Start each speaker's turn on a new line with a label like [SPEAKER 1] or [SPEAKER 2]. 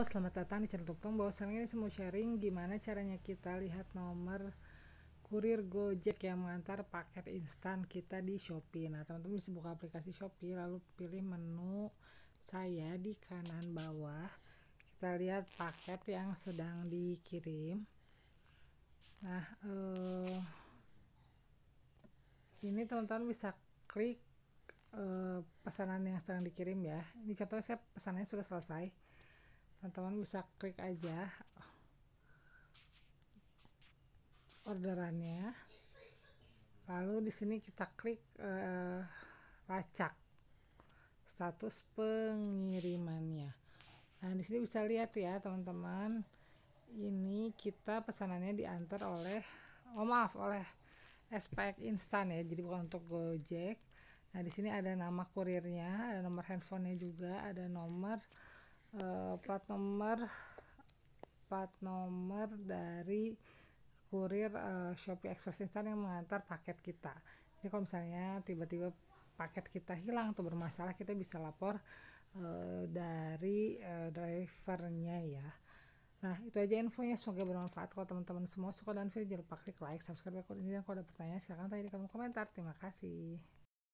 [SPEAKER 1] Halo, selamat datang di channel Tuk Bahwa Sekarang ini semua sharing gimana caranya kita lihat nomor kurir Gojek yang mengantar paket instan kita di Shopee. Nah, teman-teman bisa buka aplikasi Shopee lalu pilih menu saya di kanan bawah. Kita lihat paket yang sedang dikirim. Nah, eh, ini teman-teman bisa klik eh, pesanan yang sedang dikirim ya. Ini contohnya saya pesanannya sudah selesai teman-teman bisa klik aja orderannya lalu di sini kita klik uh, lacak status pengirimannya nah di sini bisa lihat ya teman-teman ini kita pesanannya diantar oleh oh maaf oleh SPX instan ya jadi bukan untuk Gojek nah di sini ada nama kurirnya ada nomor handphonenya juga ada nomor Eh, plat nomor plat nomor dari kurir uh, Shopee Express Instan yang mengantar paket kita. Jadi kalau misalnya tiba-tiba paket kita hilang atau bermasalah kita bisa lapor uh, dari uh, drivernya ya. Nah, itu aja infonya. Semoga bermanfaat. Kalau teman-teman semua suka dan video, jangan lupa klik like, subscribe, dan ini. Dan kalau ada pertanyaan, silahkan tanya di kolom komentar. Terima kasih.